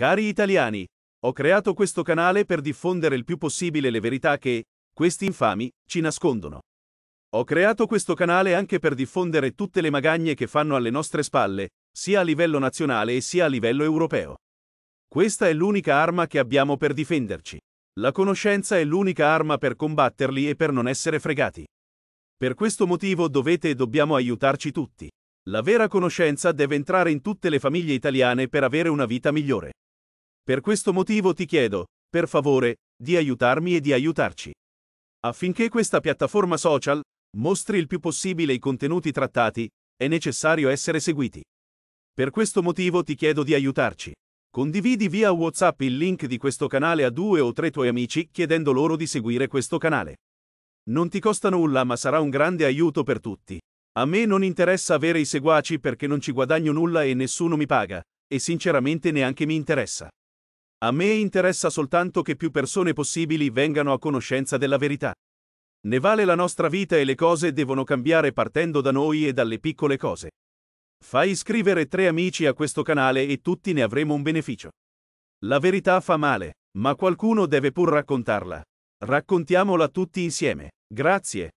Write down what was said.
Cari italiani, ho creato questo canale per diffondere il più possibile le verità che, questi infami, ci nascondono. Ho creato questo canale anche per diffondere tutte le magagne che fanno alle nostre spalle, sia a livello nazionale sia a livello europeo. Questa è l'unica arma che abbiamo per difenderci. La conoscenza è l'unica arma per combatterli e per non essere fregati. Per questo motivo dovete e dobbiamo aiutarci tutti. La vera conoscenza deve entrare in tutte le famiglie italiane per avere una vita migliore. Per questo motivo ti chiedo, per favore, di aiutarmi e di aiutarci. Affinché questa piattaforma social mostri il più possibile i contenuti trattati, è necessario essere seguiti. Per questo motivo ti chiedo di aiutarci. Condividi via WhatsApp il link di questo canale a due o tre tuoi amici chiedendo loro di seguire questo canale. Non ti costa nulla ma sarà un grande aiuto per tutti. A me non interessa avere i seguaci perché non ci guadagno nulla e nessuno mi paga, e sinceramente neanche mi interessa. A me interessa soltanto che più persone possibili vengano a conoscenza della verità. Ne vale la nostra vita e le cose devono cambiare partendo da noi e dalle piccole cose. Fai iscrivere tre amici a questo canale e tutti ne avremo un beneficio. La verità fa male, ma qualcuno deve pur raccontarla. Raccontiamola tutti insieme. Grazie.